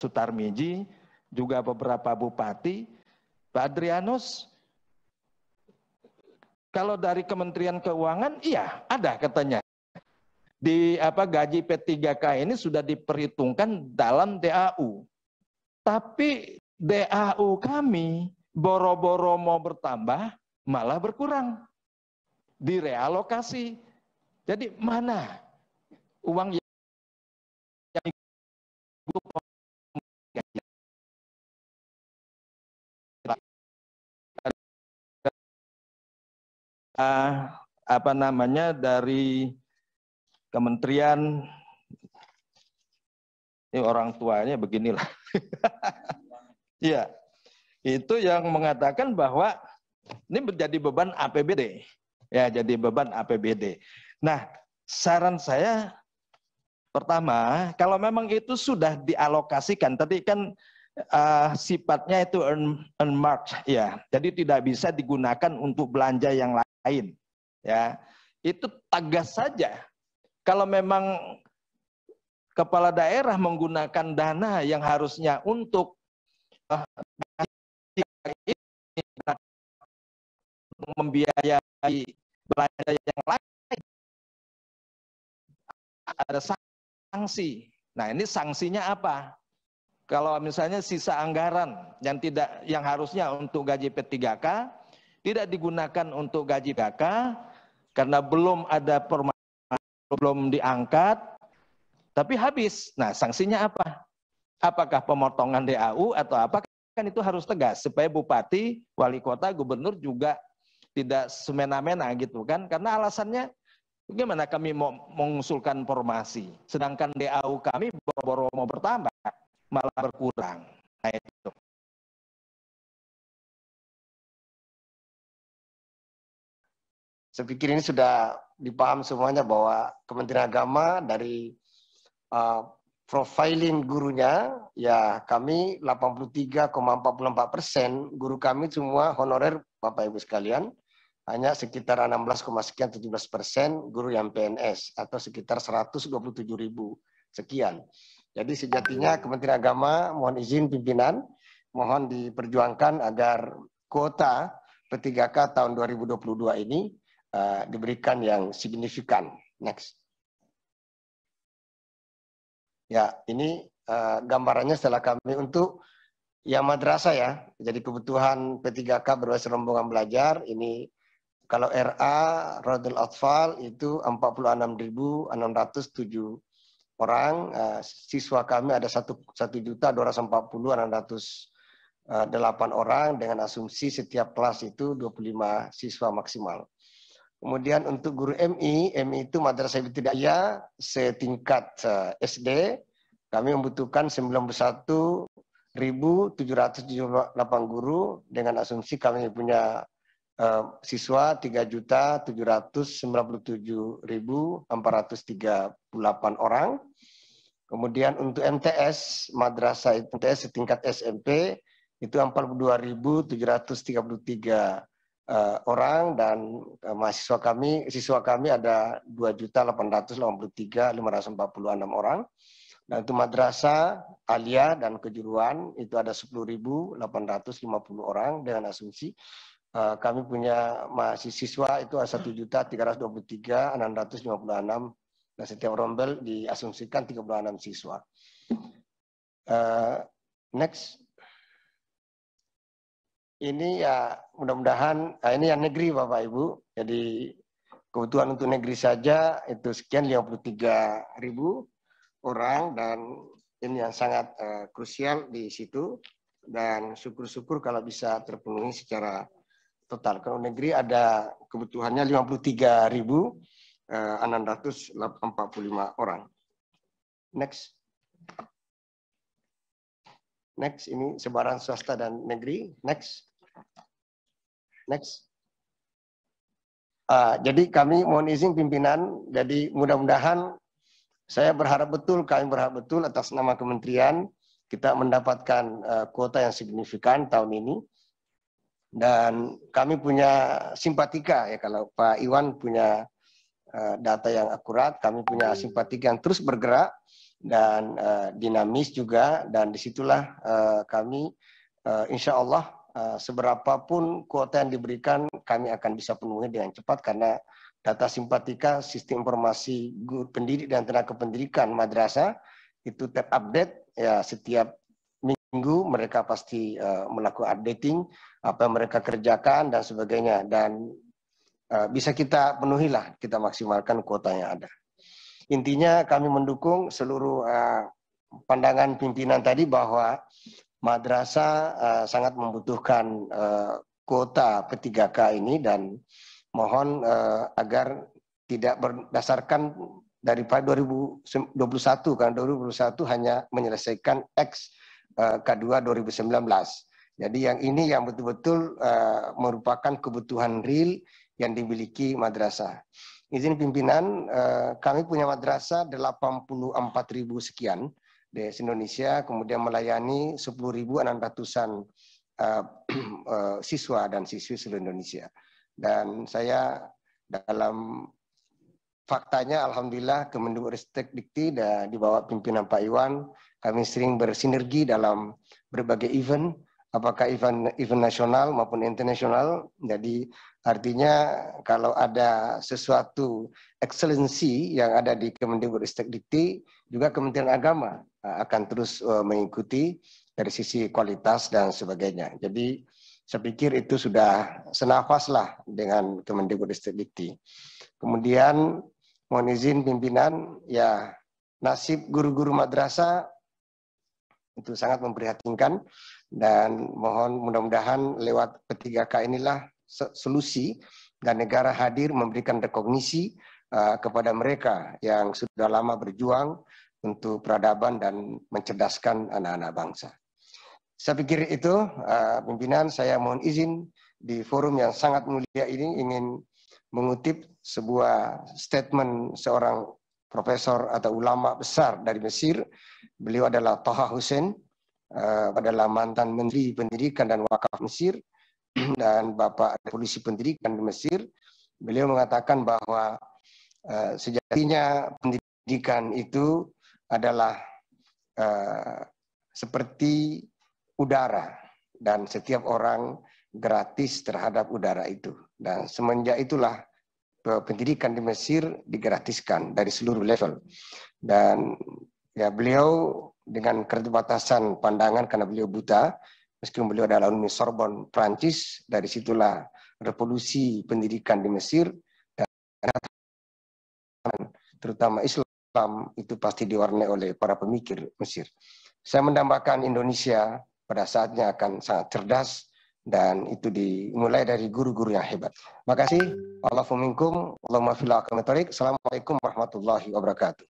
Sutarmiji, juga beberapa bupati. Pak Adrianus, kalau dari Kementerian Keuangan, iya ada katanya. Di apa gaji P3K ini sudah diperhitungkan dalam DAU. Tapi DAU kami boro-boro mau bertambah, malah berkurang. Direalokasi. Jadi mana uang yang Ah, apa namanya dari kementerian ini orang tuanya beginilah. Iya. itu yang mengatakan bahwa ini menjadi beban APBD. Ya, jadi beban APBD. Nah, saran saya pertama, kalau memang itu sudah dialokasikan, tadi kan uh, sifatnya itu earn, earn mark, ya. Jadi tidak bisa digunakan untuk belanja yang lain lain. Ya, itu tegas saja. Kalau memang kepala daerah menggunakan dana yang harusnya untuk uh, membiayai belanja yang lain ada sanksi. Nah, ini sanksinya apa? Kalau misalnya sisa anggaran yang tidak yang harusnya untuk gaji P3K tidak digunakan untuk gaji PHK karena belum ada belum diangkat tapi habis. Nah, sanksinya apa? Apakah pemotongan DAU atau apa? Kan itu harus tegas supaya bupati, wali kota, gubernur juga tidak semena-mena gitu kan. Karena alasannya bagaimana kami mau mengusulkan formasi sedangkan DAU kami boro-boro mau bertambah. Saya pikir ini sudah dipaham semuanya bahwa Kementerian Agama dari uh, profiling gurunya, ya kami 83,44 persen guru kami semua honorer Bapak Ibu sekalian, hanya sekitar 16, sekian 17 persen guru yang PNS atau sekitar 127 ribu sekian. Jadi sejatinya Kementerian Agama mohon izin pimpinan, mohon diperjuangkan agar kuota P3K tahun 2022 ini Eh, diberikan yang signifikan. Next. Ya, ini uh, gambarannya setelah kami untuk yang madrasah ya. Jadi kebutuhan P3K berbasis rombongan belajar ini kalau RA Radul Atfal itu 46.607 orang, uh, siswa kami ada 1 1.240.600 8 orang dengan asumsi setiap kelas itu 25 siswa maksimal. Kemudian untuk guru MI, MI itu madrasah ibtidaiyah setingkat eh, SD, kami membutuhkan 91.778 guru dengan asumsi kami punya eh, siswa 3.797.438 orang. Kemudian untuk MTS, madrasah MTS setingkat SMP itu 42.733 uh, orang dan uh, mahasiswa kami, siswa kami ada 2.883.546 orang. Dan itu madrasah, alia, dan kejuruan itu ada 10.850 orang dengan asumsi. Eh, kami punya mahasiswa itu satu juta tiga tiga ratus ratus dua puluh puluh enam lima enam. dan setiap rombel diasumsikan tiga puluh enam siswa. Uh, next ini ya mudah-mudahan nah ini yang negeri Bapak Ibu. Jadi kebutuhan untuk negeri saja itu sekian 53 ribu orang dan ini yang sangat uh, krusial di situ dan syukur-syukur kalau bisa terpenuhi secara total. Kalau negeri ada kebutuhannya 53 ribu eh, uh, 645 orang. Next. Next ini sebaran swasta dan negeri. Next. Next. Uh, jadi kami mohon izin pimpinan, jadi mudah-mudahan saya berharap betul, kami berharap betul atas nama kementerian kita mendapatkan uh, kuota yang signifikan tahun ini. Dan kami punya simpatika ya kalau Pak Iwan punya uh, data yang akurat, kami punya simpatika yang terus bergerak dan uh, dinamis juga dan disitulah uh, kami uh, insya Allah Eh, Seberapa pun kuota yang diberikan kami akan bisa penuhi dengan cepat karena data simpatika sistem informasi guru pendidik dan tenaga pendidikan madrasah itu terupdate ya setiap minggu mereka pasti uh, melakukan updating apa yang mereka kerjakan dan sebagainya dan uh, bisa kita penuhilah kita maksimalkan kuota yang ada intinya kami mendukung seluruh uh, pandangan pimpinan tadi bahwa madrasah uh, sangat membutuhkan uh, kuota P3K ini dan mohon uh, agar tidak berdasarkan daripada 2021 kan 2021 hanya menyelesaikan X uh, K2 2019. Jadi yang ini yang betul-betul uh, merupakan kebutuhan real yang dimiliki madrasah. Izin pimpinan, kami punya madrasah 84.000 sekian DS Indonesia kemudian melayani 10.600-an uh, ratusan eh, eh, siswa dan siswi seluruh Indonesia. Dan saya dalam faktanya alhamdulillah Ristek Dikti di bawah pimpinan Pak Iwan kami sering bersinergi dalam berbagai event apakah event event nasional maupun internasional. Jadi artinya kalau ada sesuatu ekselensi yang ada di Kemendikbudristek Dikti, juga Kementerian Agama eh, akan terus eh, mengikuti dari sisi kualitas dan sebagainya. Jadi saya pikir itu sudah senafas lah dengan Kemendikbudristek Dikti. Kemudian mohon izin pimpinan, ya nasib guru-guru madrasah itu sangat memprihatinkan dan mohon mudah-mudahan lewat P3K inilah solusi dan negara hadir memberikan rekognisi eh, kepada mereka yang sudah lama berjuang untuk peradaban dan mencerdaskan anak-anak bangsa. Saya pikir itu uh, pimpinan saya mohon izin di forum yang sangat mulia ini ingin mengutip sebuah statement seorang profesor atau ulama besar dari Mesir. Beliau adalah Taha Hussein, uh, eh, adalah mantan Menteri Pendidikan dan Wakaf Mesir dan Bapak Polisi Pendidikan di Mesir. Beliau mengatakan bahwa uh, sejatinya pendidikan itu adalah uh, seperti udara dan setiap orang gratis terhadap udara itu. Dan semenjak itulah Eh, pendidikan di Mesir digratiskan dari seluruh level. Dan ya beliau dengan keterbatasan pandangan karena beliau buta, meskipun beliau adalah alumni Sorbon, Prancis, dari situlah revolusi pendidikan di Mesir dan terutama Islam itu pasti diwarnai oleh para pemikir Mesir. Saya mendambakan Indonesia pada saatnya akan sangat cerdas dan itu dimulai dari guru-guru yang hebat. Makasih. Allahumma minkum, Allahumma fil Assalamualaikum warahmatullahi wabarakatuh.